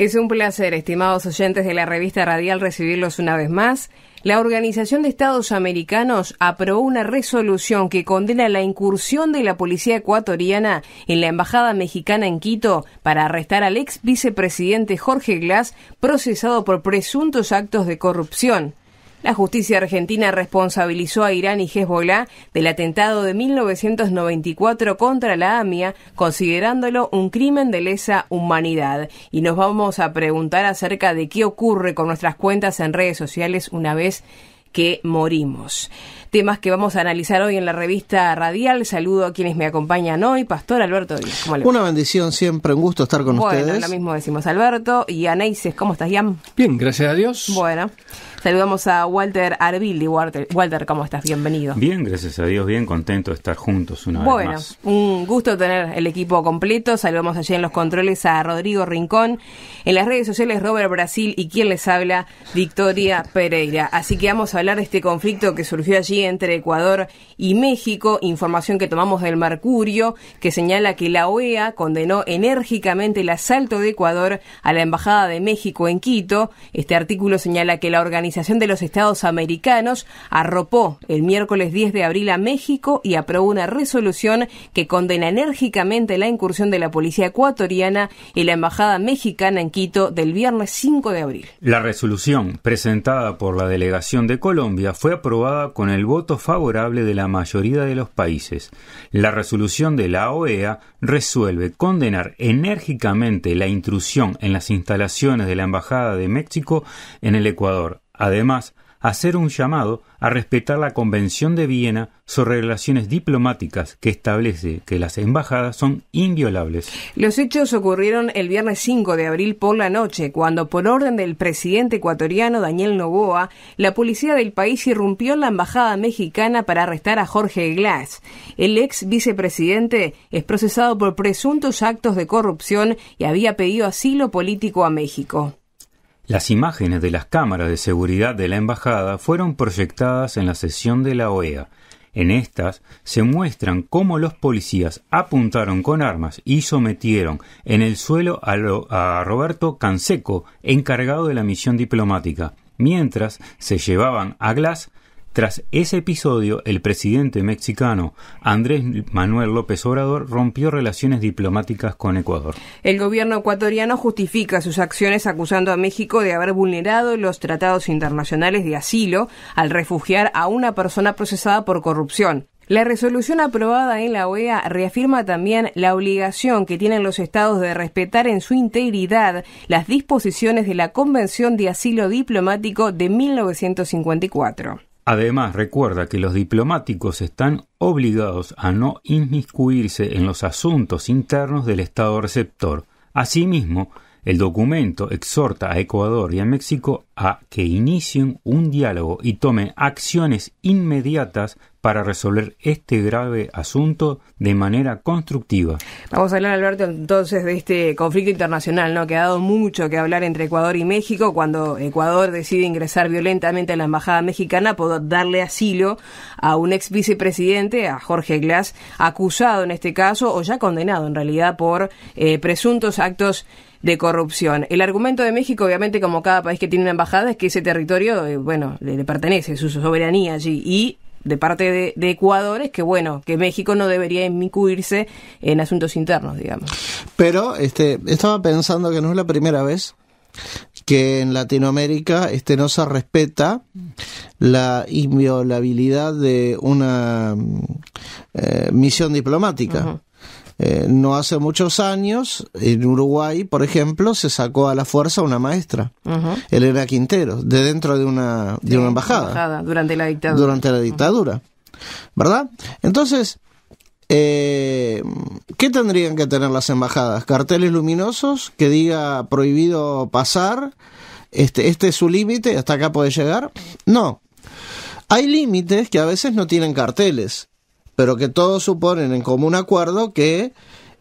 Es un placer, estimados oyentes de la revista Radial, recibirlos una vez más. La Organización de Estados Americanos aprobó una resolución que condena la incursión de la policía ecuatoriana en la Embajada Mexicana en Quito para arrestar al ex vicepresidente Jorge Glass, procesado por presuntos actos de corrupción. La justicia argentina responsabilizó a Irán y Hezbollah del atentado de 1994 contra la AMIA, considerándolo un crimen de lesa humanidad. Y nos vamos a preguntar acerca de qué ocurre con nuestras cuentas en redes sociales una vez que morimos. Temas que vamos a analizar hoy en la revista Radial. Saludo a quienes me acompañan hoy. Pastor Alberto Díaz. ¿cómo Una bendición siempre, un gusto estar con ustedes. Bueno, lo mismo decimos Alberto. Y Aneices, ¿cómo estás, Ian? Bien, gracias a Dios. Bueno. Saludamos a Walter Arbildi. Walter, Walter, ¿cómo estás? Bienvenido. Bien, gracias a Dios, bien contento de estar juntos una vez más. Bueno, un gusto tener el equipo completo. Saludamos allí en los controles a Rodrigo Rincón. En las redes sociales, Robert Brasil y quien les habla, Victoria Pereira. Así que vamos a hablar de este conflicto que surgió allí entre Ecuador y México. Información que tomamos del Mercurio, que señala que la OEA condenó enérgicamente el asalto de Ecuador a la Embajada de México en Quito. Este artículo señala que la organización Organización de los Estados Americanos arropó el miércoles 10 de abril a México y aprobó una resolución que condena enérgicamente la incursión de la policía ecuatoriana y la embajada mexicana en Quito del viernes 5 de abril. La resolución presentada por la delegación de Colombia fue aprobada con el voto favorable de la mayoría de los países. La resolución de la OEA resuelve condenar enérgicamente la intrusión en las instalaciones de la embajada de México en el Ecuador Además, hacer un llamado a respetar la Convención de Viena sobre relaciones diplomáticas que establece que las embajadas son inviolables. Los hechos ocurrieron el viernes 5 de abril por la noche, cuando por orden del presidente ecuatoriano Daniel Novoa, la policía del país irrumpió en la embajada mexicana para arrestar a Jorge Glass. El ex vicepresidente es procesado por presuntos actos de corrupción y había pedido asilo político a México. Las imágenes de las cámaras de seguridad de la embajada fueron proyectadas en la sesión de la OEA. En estas se muestran cómo los policías apuntaron con armas y sometieron en el suelo a, a Roberto Canseco, encargado de la misión diplomática, mientras se llevaban a Glass tras ese episodio, el presidente mexicano Andrés Manuel López Obrador rompió relaciones diplomáticas con Ecuador. El gobierno ecuatoriano justifica sus acciones acusando a México de haber vulnerado los tratados internacionales de asilo al refugiar a una persona procesada por corrupción. La resolución aprobada en la OEA reafirma también la obligación que tienen los estados de respetar en su integridad las disposiciones de la Convención de Asilo Diplomático de 1954. Además, recuerda que los diplomáticos están obligados a no inmiscuirse en los asuntos internos del Estado receptor. Asimismo, el documento exhorta a Ecuador y a México a que inicien un diálogo y tomen acciones inmediatas para resolver este grave asunto de manera constructiva. Vamos a hablar, Alberto, entonces de este conflicto internacional, ¿no? Que ha dado mucho que hablar entre Ecuador y México. Cuando Ecuador decide ingresar violentamente a la embajada mexicana por darle asilo a un ex vicepresidente, a Jorge Glass, acusado en este caso, o ya condenado en realidad por eh, presuntos actos de corrupción. El argumento de México, obviamente, como cada país que tiene una embajada, es que ese territorio, eh, bueno, le, pertenece, su soberanía allí. Y de parte de, Ecuador es que bueno que México no debería inmiscuirse en asuntos internos digamos pero este estaba pensando que no es la primera vez que en Latinoamérica este no se respeta la inviolabilidad de una mm, eh, misión diplomática eh, no hace muchos años, en Uruguay, por ejemplo, se sacó a la fuerza una maestra, Elena Quintero, de dentro de una, de una embajada, Durante la dictadura. Durante la dictadura. ¿Verdad? Entonces, eh, ¿qué tendrían que tener las embajadas? Carteles luminosos que diga prohibido pasar, este, este es su límite, hasta acá puede llegar. No. Hay límites que a veces no tienen carteles pero que todos suponen en común acuerdo que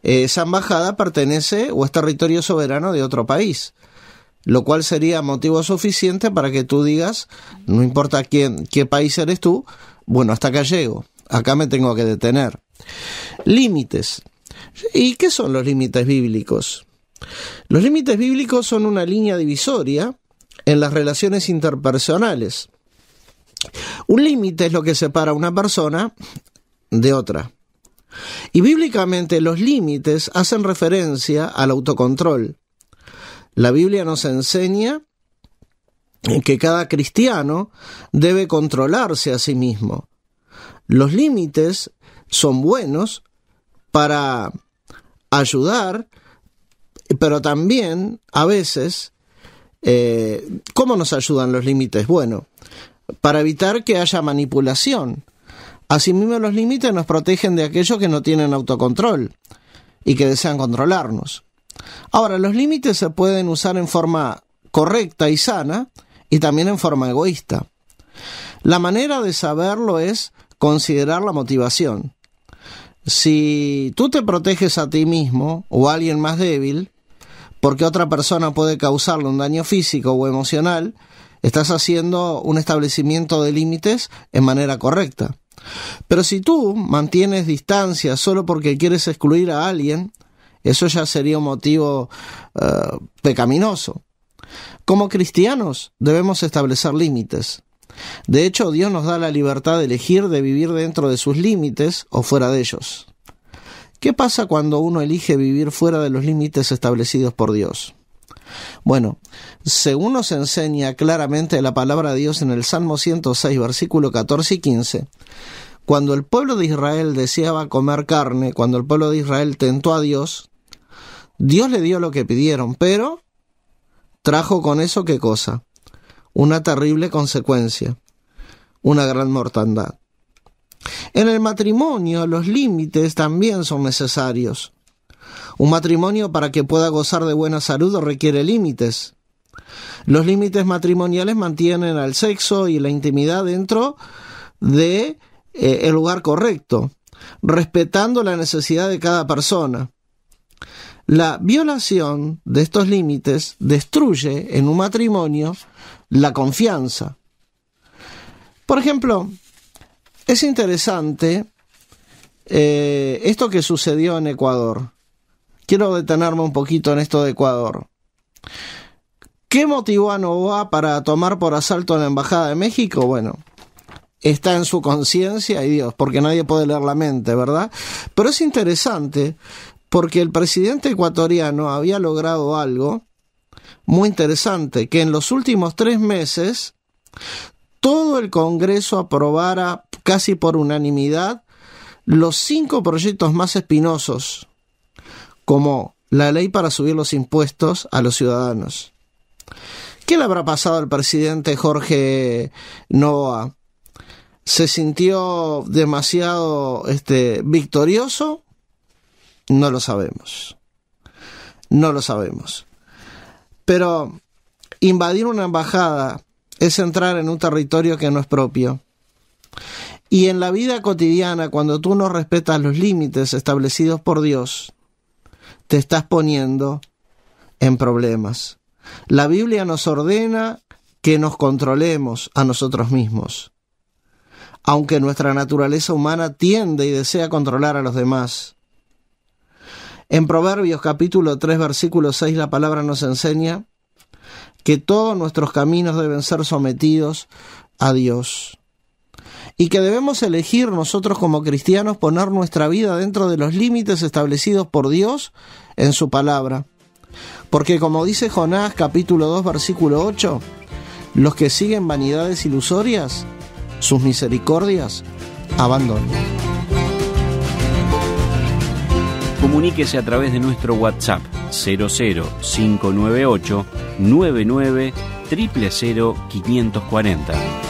eh, esa embajada pertenece o es territorio soberano de otro país. Lo cual sería motivo suficiente para que tú digas, no importa quién, qué país eres tú, bueno, hasta acá llego, acá me tengo que detener. Límites. ¿Y qué son los límites bíblicos? Los límites bíblicos son una línea divisoria en las relaciones interpersonales. Un límite es lo que separa a una persona de otra. Y bíblicamente los límites hacen referencia al autocontrol. La Biblia nos enseña que cada cristiano debe controlarse a sí mismo. Los límites son buenos para ayudar, pero también a veces, eh, ¿cómo nos ayudan los límites? Bueno, para evitar que haya manipulación Asimismo, los límites nos protegen de aquellos que no tienen autocontrol y que desean controlarnos. Ahora, los límites se pueden usar en forma correcta y sana y también en forma egoísta. La manera de saberlo es considerar la motivación. Si tú te proteges a ti mismo o a alguien más débil, porque otra persona puede causarle un daño físico o emocional, estás haciendo un establecimiento de límites en manera correcta. Pero si tú mantienes distancia solo porque quieres excluir a alguien, eso ya sería un motivo eh, pecaminoso. Como cristianos debemos establecer límites. De hecho, Dios nos da la libertad de elegir de vivir dentro de sus límites o fuera de ellos. ¿Qué pasa cuando uno elige vivir fuera de los límites establecidos por Dios? Bueno, según nos enseña claramente la palabra de Dios en el Salmo 106, versículo 14 y 15, cuando el pueblo de Israel deseaba comer carne, cuando el pueblo de Israel tentó a Dios, Dios le dio lo que pidieron, pero trajo con eso qué cosa? Una terrible consecuencia, una gran mortandad. En el matrimonio los límites también son necesarios. Un matrimonio para que pueda gozar de buena salud requiere límites. Los límites matrimoniales mantienen al sexo y la intimidad dentro de eh, el lugar correcto, respetando la necesidad de cada persona. La violación de estos límites destruye en un matrimonio la confianza. Por ejemplo, es interesante eh, esto que sucedió en Ecuador quiero detenerme un poquito en esto de Ecuador. ¿Qué motivó a Novoa para tomar por asalto la Embajada de México? Bueno, está en su conciencia y Dios, porque nadie puede leer la mente, ¿verdad? Pero es interesante porque el presidente ecuatoriano había logrado algo muy interesante, que en los últimos tres meses todo el Congreso aprobara casi por unanimidad los cinco proyectos más espinosos como la ley para subir los impuestos a los ciudadanos. ¿Qué le habrá pasado al presidente Jorge Novoa? ¿Se sintió demasiado este, victorioso? No lo sabemos. No lo sabemos. Pero invadir una embajada es entrar en un territorio que no es propio. Y en la vida cotidiana, cuando tú no respetas los límites establecidos por Dios, te estás poniendo en problemas. La Biblia nos ordena que nos controlemos a nosotros mismos. Aunque nuestra naturaleza humana tiende y desea controlar a los demás. En Proverbios capítulo 3 versículo 6 la palabra nos enseña que todos nuestros caminos deben ser sometidos a Dios y que debemos elegir nosotros como cristianos poner nuestra vida dentro de los límites establecidos por Dios en su palabra. Porque como dice Jonás capítulo 2 versículo 8, los que siguen vanidades ilusorias, sus misericordias abandonan. Comuníquese a través de nuestro WhatsApp 00598 99 540.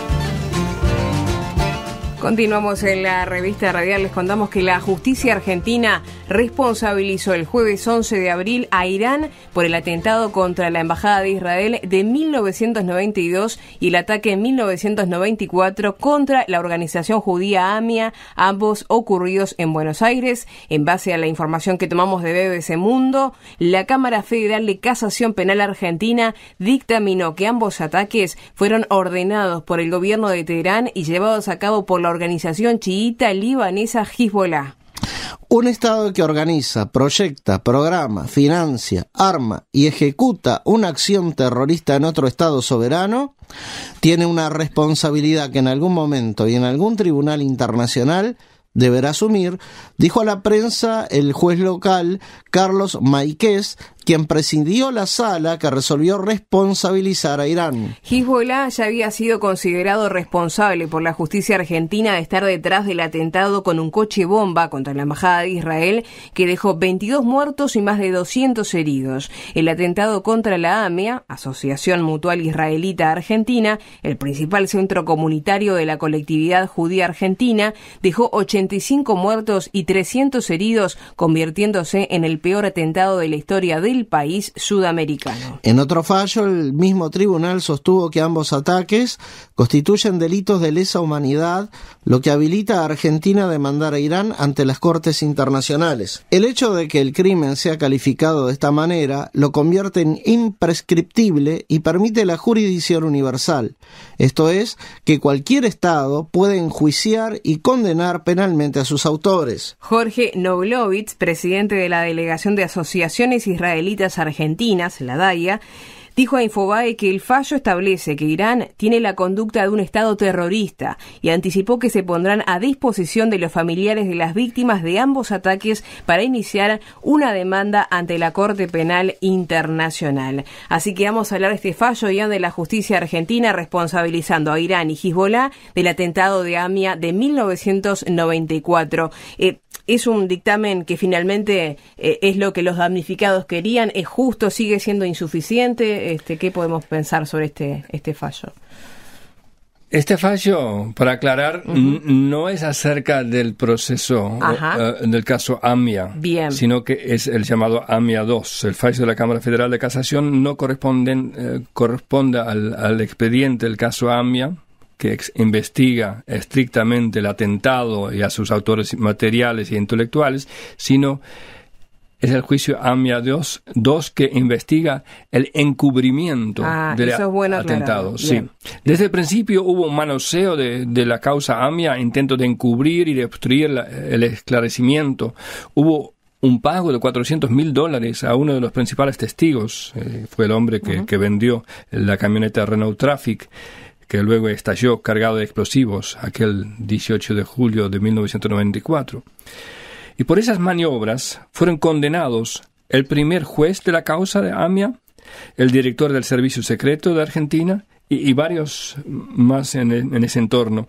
Continuamos en la revista radial. Les contamos que la justicia argentina responsabilizó el jueves 11 de abril a Irán por el atentado contra la Embajada de Israel de 1992 y el ataque en 1994 contra la organización judía AMIA, ambos ocurridos en Buenos Aires. En base a la información que tomamos de BBC Mundo, la Cámara Federal de Casación Penal Argentina dictaminó que ambos ataques fueron ordenados por el gobierno de Teherán y llevados a cabo por la organización chiita libanesa Hezbollah. Un Estado que organiza, proyecta, programa, financia, arma y ejecuta una acción terrorista en otro Estado soberano tiene una responsabilidad que en algún momento y en algún tribunal internacional deberá asumir Dijo a la prensa el juez local Carlos Maiquez, quien presidió la sala que resolvió responsabilizar a Irán. Hezbollah ya había sido considerado responsable por la justicia argentina de estar detrás del atentado con un coche bomba contra la embajada de Israel que dejó 22 muertos y más de 200 heridos. El atentado contra la AMIA, e Asociación Mutual Israelita Argentina, el principal centro comunitario de la colectividad judía argentina, dejó 85 muertos y 300 heridos, convirtiéndose en el peor atentado de la historia del país sudamericano. En otro fallo, el mismo tribunal sostuvo que ambos ataques constituyen delitos de lesa humanidad, lo que habilita a Argentina a demandar a Irán ante las Cortes Internacionales. El hecho de que el crimen sea calificado de esta manera lo convierte en imprescriptible y permite la jurisdicción universal, esto es, que cualquier Estado puede enjuiciar y condenar penalmente a sus autores. Jorge Novlovitz, presidente de la Delegación de Asociaciones Israelitas Argentinas, la DAIA, dijo a Infobae que el fallo establece que Irán tiene la conducta de un Estado terrorista y anticipó que se pondrán a disposición de los familiares de las víctimas de ambos ataques para iniciar una demanda ante la Corte Penal Internacional. Así que vamos a hablar de este fallo, y de la justicia argentina responsabilizando a Irán y Hezbollah del atentado de Amia de 1994 es un dictamen que finalmente eh, es lo que los damnificados querían, es justo, sigue siendo insuficiente. Este, ¿Qué podemos pensar sobre este, este fallo? Este fallo, para aclarar, no es acerca del proceso del eh, caso AMIA, sino que es el llamado AMIA 2. El fallo de la Cámara Federal de Casación no corresponde, eh, corresponde al, expediente del caso AMIA, que investiga estrictamente el atentado y a sus autores materiales e intelectuales, sino es el juicio Amia dos 2 que investiga el encubrimiento ah, de del atentado. Desde el principio hubo un manoseo de, la causa Amia, intento de encubrir y de obstruir el esclarecimiento. Hubo un pago de 400 mil dólares a uno de los principales testigos, eh, fue el hombre que, que vendió la camioneta Renault Traffic que luego estalló cargado de explosivos aquel 18 de julio de 1994. Y por esas maniobras fueron condenados el primer juez de la causa de AMIA, el director del Servicio Secreto de Argentina y, varios más en, ese entorno.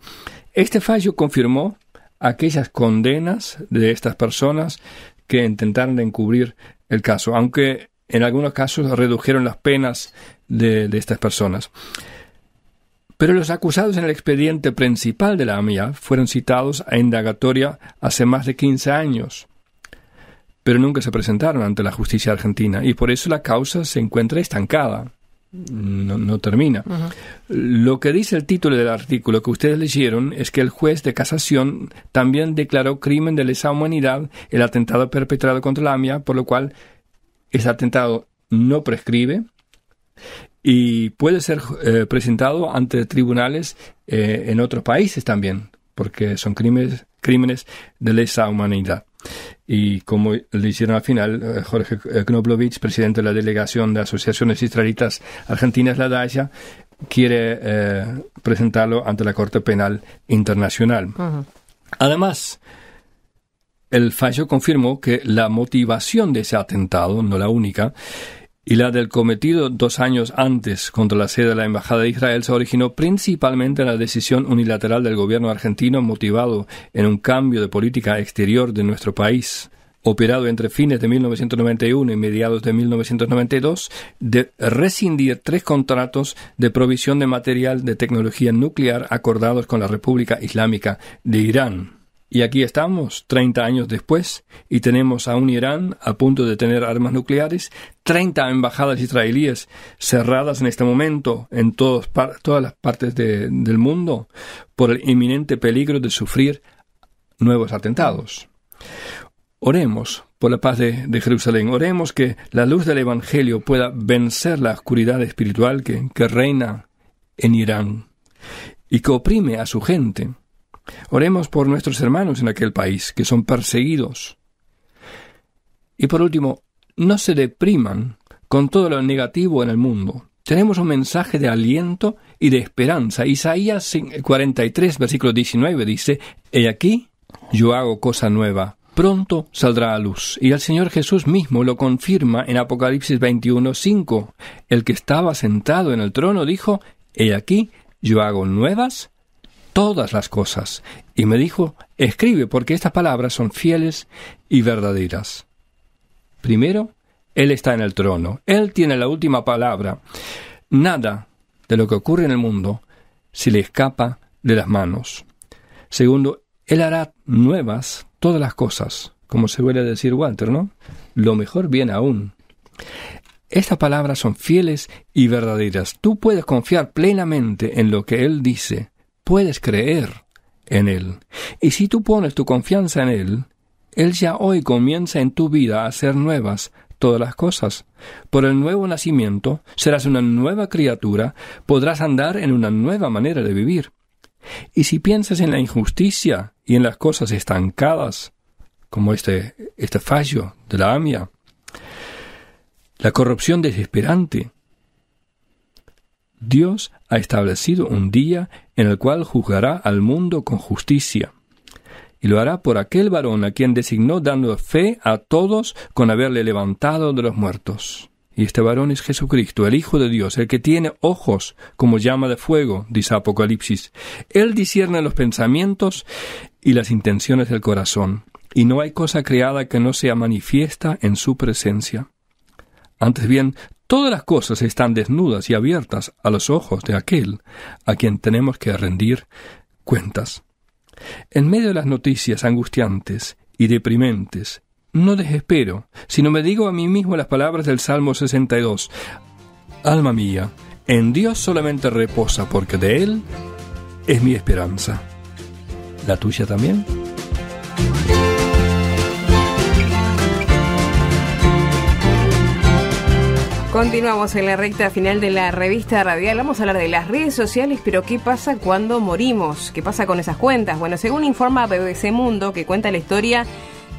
Este fallo confirmó aquellas condenas de estas personas que intentaron encubrir el caso, aunque en algunos casos redujeron las penas de, de estas personas pero los acusados en el expediente principal de la AMIA fueron citados a indagatoria hace más de 15 años, pero nunca se presentaron ante la justicia argentina y por eso la causa se encuentra estancada. No, termina. Lo que dice el título del artículo que ustedes leyeron es que el juez de casación también declaró crimen de lesa humanidad el atentado perpetrado contra la AMIA, por lo cual ese atentado no prescribe y puede ser eh, presentado ante tribunales eh, en otros países también, porque son crímenes, crímenes de lesa humanidad. Y como le hicieron al final, eh, Jorge Knoblovich, presidente de la delegación de asociaciones israelitas argentinas, la DASHA, quiere presentarlo ante la Corte Penal Internacional. Además, el fallo confirmó que la motivación de ese atentado, no la única, y la del cometido dos años antes contra la sede de la Embajada de Israel se originó principalmente en la decisión unilateral del gobierno argentino motivado en un cambio de política exterior de nuestro país operado entre fines de 1991 y mediados de 1992, de rescindir tres contratos de provisión de material de tecnología nuclear acordados con la República Islámica de Irán. Y aquí estamos, 30 años después, y tenemos a un Irán a punto de tener armas nucleares, 30 embajadas israelíes cerradas en este momento en todas las partes del mundo por el inminente peligro de sufrir nuevos atentados. Oremos por la paz de, Jerusalén. Oremos que la luz del Evangelio pueda vencer la oscuridad espiritual que reina en Irán y que oprime a su gente. Oremos por nuestros hermanos en aquel país que son perseguidos. Y por último, no se depriman con todo lo negativo en el mundo. Tenemos un mensaje de aliento y de esperanza. Isaías 43, versículo 19 dice, He aquí, yo hago cosa nueva. Pronto saldrá a luz. Y el Señor Jesús mismo lo confirma en Apocalipsis 21, 5. El que estaba sentado en el trono dijo, He aquí, yo hago nuevas todas las cosas. Y me dijo, escribe porque estas palabras son fieles y verdaderas. Primero, Él está en el trono, Él tiene la última palabra. Nada de lo que ocurre en el mundo se le escapa de las manos. Segundo, Él hará nuevas todas las cosas, como se suele decir Walter, ¿no? Lo mejor viene aún. Estas palabras son fieles y verdaderas. Tú puedes confiar plenamente en lo que Él dice puedes creer en Él. Y si tú pones tu confianza en Él, Él ya hoy comienza en tu vida a hacer nuevas todas las cosas. Por el nuevo nacimiento serás una nueva criatura, podrás andar en una nueva manera de vivir. Y si piensas en la injusticia y en las cosas estancadas, como este, este fallo de la AMIA, la corrupción desesperante, Dios ha establecido un día en el cual juzgará al mundo con justicia. Y lo hará por aquel varón a quien designó dando fe a todos con haberle levantado de los muertos. Y este varón es Jesucristo, el Hijo de Dios, el que tiene ojos como llama de fuego, dice Apocalipsis. Él discierne los pensamientos y las intenciones del corazón, y no hay cosa creada que no sea manifiesta en su presencia. Antes bien, Todas las cosas están desnudas y abiertas a los ojos de aquel a quien tenemos que rendir cuentas. En medio de las noticias angustiantes y deprimentes, no desespero, sino me digo a mí mismo las palabras del Salmo 62. Alma mía, en Dios solamente reposa porque de Él es mi esperanza. ¿La tuya también? Continuamos en la recta final de la revista radial. Vamos a hablar de las redes sociales, pero ¿qué pasa cuando morimos? ¿Qué pasa con esas cuentas? Bueno, según informa BBC Mundo, que cuenta la historia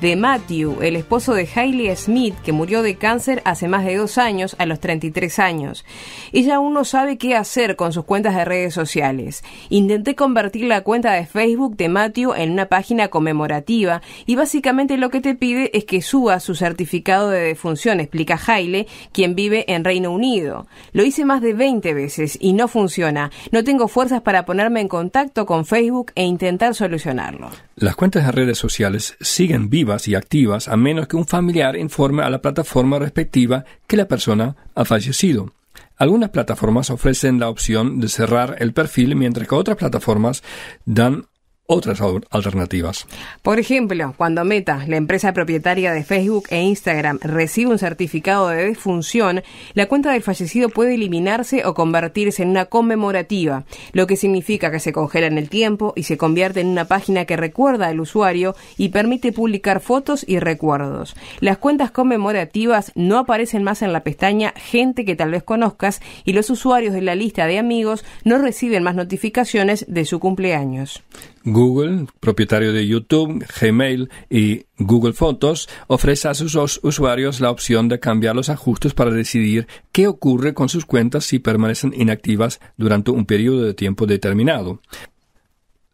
de Matthew, el esposo de Hailey Smith, que murió de cáncer hace más de dos años, a los 33 años. Ella aún no sabe qué hacer con sus cuentas de redes sociales. Intenté convertir la cuenta de Facebook de Matthew en una página conmemorativa y básicamente lo que te pide es que suba su certificado de defunción, explica Hailey, quien vive en Reino Unido. Lo hice más de 20 veces y no funciona. No tengo fuerzas para ponerme en contacto con Facebook e intentar solucionarlo. Las cuentas de redes sociales siguen vivas y activas a menos que un familiar informe a la plataforma respectiva que la persona ha fallecido. Algunas plataformas ofrecen la opción de cerrar el perfil mientras que otras plataformas dan otras alternativas. Por ejemplo, cuando Meta, la empresa propietaria de Facebook e Instagram, recibe un certificado de defunción, la cuenta del fallecido puede eliminarse o convertirse en una conmemorativa, lo que significa que se congela en el tiempo y se convierte en una página que recuerda al usuario y permite publicar fotos y recuerdos. Las cuentas conmemorativas no aparecen más en la pestaña Gente que tal vez conozcas y los usuarios de la lista de amigos no reciben más notificaciones de su cumpleaños. Google, propietario de YouTube, Gmail y Google Fotos, ofrece a sus usuarios la opción de cambiar los ajustes para decidir qué ocurre con sus cuentas si permanecen inactivas durante un periodo de tiempo determinado.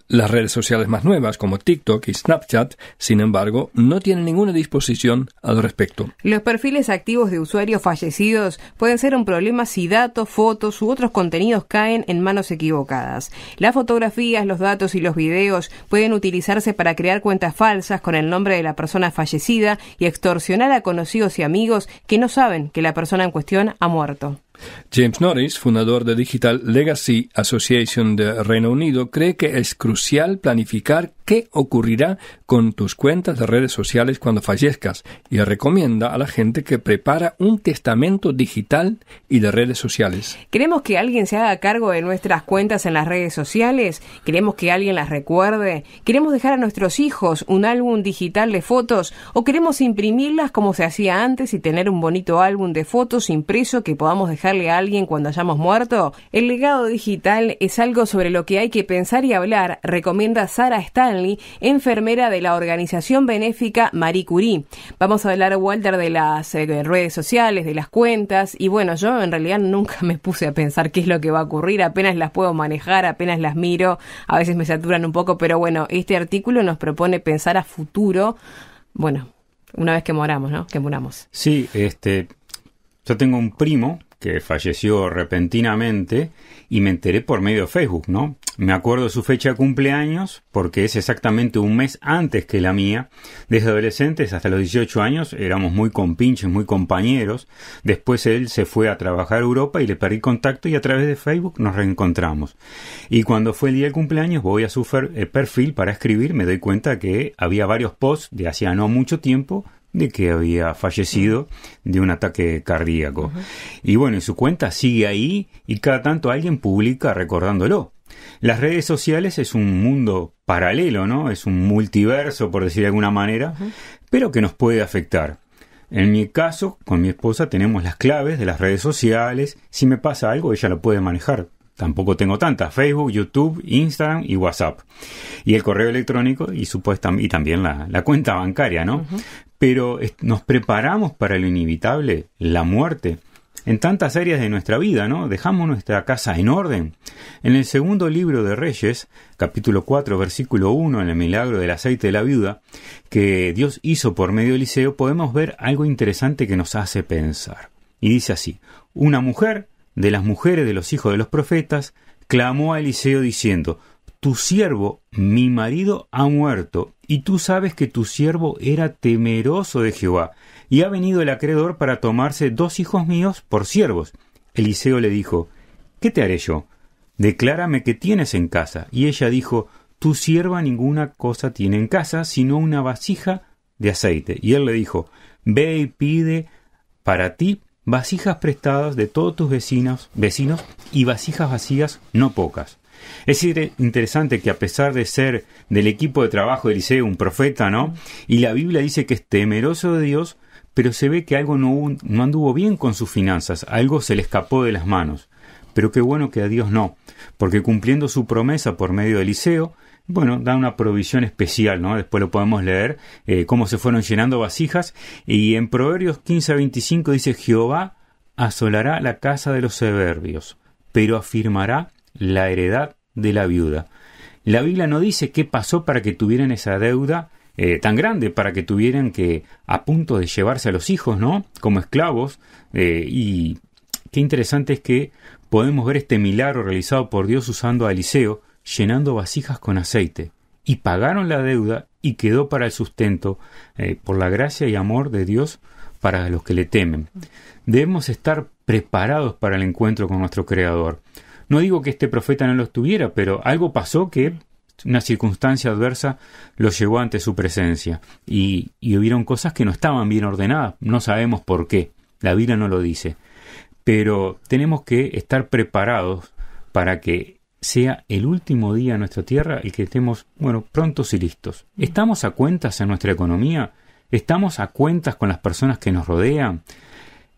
Las redes sociales más nuevas, como TikTok y Snapchat, sin embargo, no tienen ninguna disposición al respecto. Los perfiles activos de usuarios fallecidos pueden ser un problema si datos, fotos u otros contenidos caen en manos equivocadas. Las fotografías, los datos y los videos pueden utilizarse para crear cuentas falsas con el nombre de la persona fallecida y extorsionar a conocidos y amigos que no saben que la persona en cuestión ha muerto. James Norris, fundador de Digital Legacy Association de Reino Unido, cree que es crucial planificar qué ocurrirá con tus cuentas de redes sociales cuando fallezcas y recomienda a la gente que prepara un testamento digital y de redes sociales. Queremos que alguien se haga cargo de nuestras cuentas en las redes sociales, queremos que alguien las recuerde, queremos dejar a nuestros hijos un álbum digital de fotos o queremos imprimirlas como se hacía antes y tener un bonito álbum de fotos impreso que podamos dejarle a alguien cuando hayamos muerto. El legado digital es algo sobre lo que hay que pensar y hablar, recomienda Sara Stan enfermera de la organización benéfica Marie Curie. Vamos a hablar, Walter, de las eh, redes sociales, de las cuentas, y bueno, yo en realidad nunca me puse a pensar qué es lo que va a ocurrir, apenas las puedo manejar, apenas las miro, a veces me saturan un poco, pero bueno, este artículo nos propone pensar a futuro, bueno, una vez que moramos, ¿no? Que moramos Sí, este, yo tengo un primo que falleció repentinamente y me enteré por medio de Facebook, ¿no? Me acuerdo de su fecha de cumpleaños porque es exactamente un mes antes que la mía. Desde adolescentes hasta los 18 años éramos muy compinches, muy compañeros. Después él se fue a trabajar a Europa y le perdí contacto y a través de Facebook nos reencontramos. Y cuando fue el día del cumpleaños voy a su eh, perfil para escribir, me doy cuenta que había varios posts de hacía no mucho tiempo de que había fallecido de un ataque cardíaco. Y bueno, su cuenta sigue ahí y cada tanto alguien publica recordándolo. Las redes sociales es un mundo paralelo, ¿no? Es un multiverso, por decir de alguna manera, pero que nos puede afectar. En mi caso, con mi esposa tenemos las claves de las redes sociales. Si me pasa algo, ella lo puede manejar. Tampoco tengo tantas. Facebook, YouTube, Instagram y WhatsApp. Y el correo electrónico y, supuestamente también la, cuenta bancaria, ¿no? Pero nos preparamos para lo inevitable, la muerte en tantas áreas de nuestra vida, ¿no? ¿Dejamos nuestra casa en orden? En el segundo libro de Reyes, capítulo 4, versículo 1, en el milagro del aceite de la viuda, que Dios hizo por medio de Eliseo, podemos ver algo interesante que nos hace pensar. Y dice así, una mujer de las mujeres de los hijos de los profetas clamó a Eliseo diciendo, tu siervo, mi marido, ha muerto, y tú sabes que tu siervo era temeroso de Jehová, y ha venido el acreedor para tomarse dos hijos míos por siervos. Eliseo le dijo, ¿Qué te haré yo? Declárame qué tienes en casa. Y ella dijo, Tu sierva ninguna cosa tiene en casa, sino una vasija de aceite. Y él le dijo, Ve y pide para ti vasijas prestadas de todos tus vecinos, vecinos y vasijas vacías no pocas. Es interesante que a pesar de ser del equipo de trabajo de Eliseo un profeta, ¿no? Y la Biblia dice que es temeroso de Dios, pero se ve que algo no, anduvo bien con sus finanzas, algo se le escapó de las manos. Pero qué bueno que a Dios no, porque cumpliendo su promesa por medio de Eliseo, bueno, da una provisión especial, ¿no? Después lo podemos leer, eh, cómo se fueron llenando vasijas. Y en Proverbios 15 25 dice, Jehová asolará la casa de los soberbios, pero afirmará la heredad de la viuda. La Biblia no dice qué pasó para que tuvieran esa deuda eh, tan grande para que tuvieran que a punto de llevarse a los hijos, ¿no? Como esclavos. Eh, y qué interesante es que podemos ver este milagro realizado por Dios usando a Eliseo, llenando vasijas con aceite. Y pagaron la deuda y quedó para el sustento, eh, por la gracia y amor de Dios para los que le temen. Debemos estar preparados para el encuentro con nuestro Creador. No digo que este profeta no lo estuviera, pero algo pasó que una circunstancia adversa los llevó ante su presencia. Y, hubieron cosas que no estaban bien ordenadas, no sabemos por qué, la Biblia no lo dice. Pero tenemos que estar preparados para que sea el último día en nuestra tierra y que estemos, bueno, prontos y listos. ¿Estamos a cuentas en nuestra economía? ¿Estamos a cuentas con las personas que nos rodean?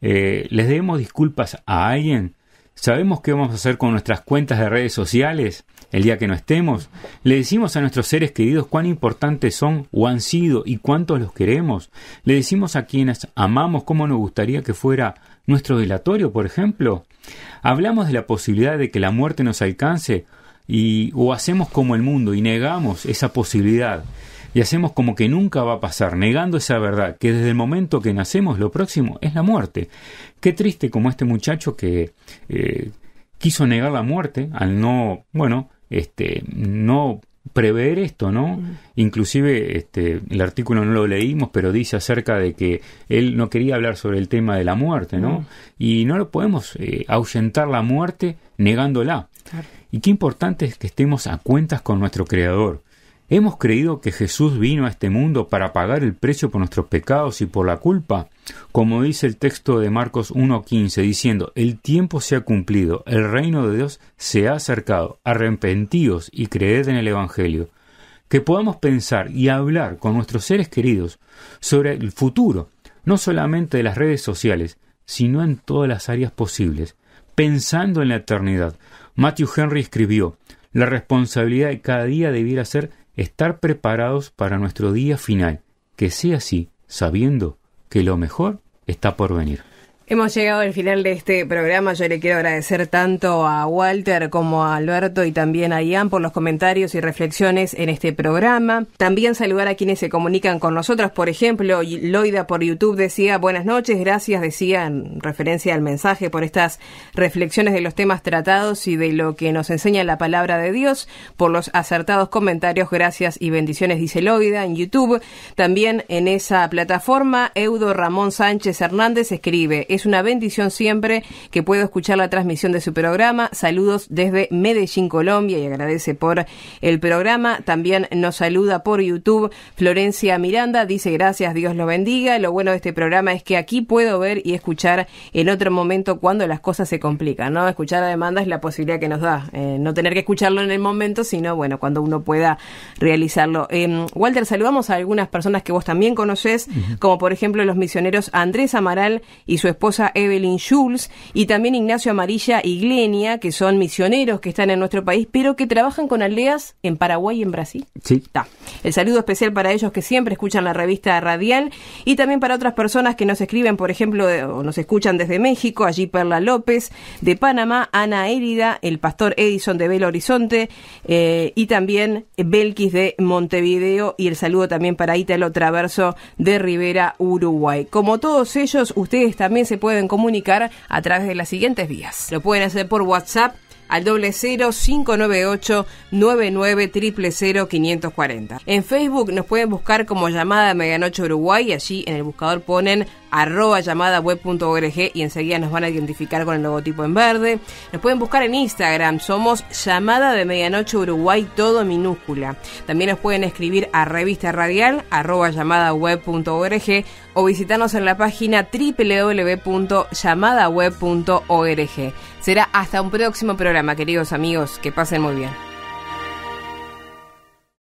Eh, ¿Les debemos disculpas a alguien? ¿Sabemos qué vamos a hacer con nuestras cuentas de redes sociales el día que no estemos? ¿Le decimos a nuestros seres queridos cuán importantes son o han sido y cuántos los queremos? ¿Le decimos a quienes amamos cómo nos gustaría que fuera nuestro velatorio, por ejemplo? ¿Hablamos de la posibilidad de que la muerte nos alcance y, o hacemos como el mundo y negamos esa posibilidad? y hacemos como que nunca va a pasar, negando esa verdad, que desde el momento que nacemos lo próximo es la muerte. Qué triste como este muchacho que eh, quiso negar la muerte al no, bueno, este, no prever esto, ¿no? Mm. Inclusive este, el artículo no lo leímos, pero dice acerca de que él no quería hablar sobre el tema de la muerte, ¿no? Mm. Y no lo podemos eh, ahuyentar la muerte negándola. Y qué importante es que estemos a cuentas con nuestro Creador. ¿Hemos creído que Jesús vino a este mundo para pagar el precio por nuestros pecados y por la culpa? Como dice el texto de Marcos 1.15, diciendo, el tiempo se ha cumplido, el reino de Dios se ha acercado, arrepentíos y creed en el Evangelio. Que podamos pensar y hablar con nuestros seres queridos sobre el futuro, no solamente de las redes sociales, sino en todas las áreas posibles, pensando en la eternidad. Matthew Henry escribió, la responsabilidad de cada día debiera ser estar preparados para nuestro día final, que sea así, sabiendo que lo mejor está por venir. Hemos llegado al final de este programa. Yo le quiero agradecer tanto a Walter como a Alberto y también a Ian por los comentarios y reflexiones en este programa. También saludar a quienes se comunican con nosotros. Por ejemplo, Loida por YouTube decía buenas noches, gracias, decía en referencia al mensaje por estas reflexiones de los temas tratados y de lo que nos enseña la palabra de Dios, por los acertados comentarios, gracias y bendiciones, dice Loida en YouTube. También en esa plataforma, Eudo Ramón Sánchez Hernández escribe, es una bendición siempre que puedo escuchar la transmisión de su programa. Saludos desde Medellín, Colombia y agradece por el programa. También nos saluda por YouTube Florencia Miranda, dice gracias, Dios lo bendiga. Lo bueno de este programa es que aquí puedo ver y escuchar en otro momento cuando las cosas se complican, ¿no? Escuchar la demanda es la posibilidad que nos da, eh, no tener que escucharlo en el momento, sino bueno, cuando uno pueda realizarlo. Eh, Walter, saludamos a algunas personas que vos también conocés, como por ejemplo los misioneros Andrés Amaral y su esposa Evelyn Schulz y también Ignacio Amarilla y Glenia, que son misioneros que están en nuestro país, pero que trabajan con aldeas en Paraguay y en Brasil. Sí. Está. El saludo especial para ellos que siempre escuchan la revista radial y también para otras personas que nos escriben, por ejemplo, o nos escuchan desde México, allí Perla López, de Panamá, Ana Érida, el pastor Edison de Belo Horizonte eh, y también Belkis de Montevideo y el saludo también para Ítalo Traverso de Rivera, Uruguay. Como todos ellos, ustedes también se pueden comunicar a través de las siguientes vías. Lo pueden hacer por WhatsApp al doble En Facebook nos pueden buscar como llamada Medianoche Uruguay, allí en el buscador ponen arroba llamada y enseguida nos van a identificar con el logotipo en verde. Nos pueden buscar en Instagram, somos llamada de medianoche Uruguay, todo minúscula. También nos pueden escribir a revista radial arroba llamada o visitarnos en la página www.llamadaweb.org. Será hasta un próximo programa, queridos amigos, que pasen muy bien.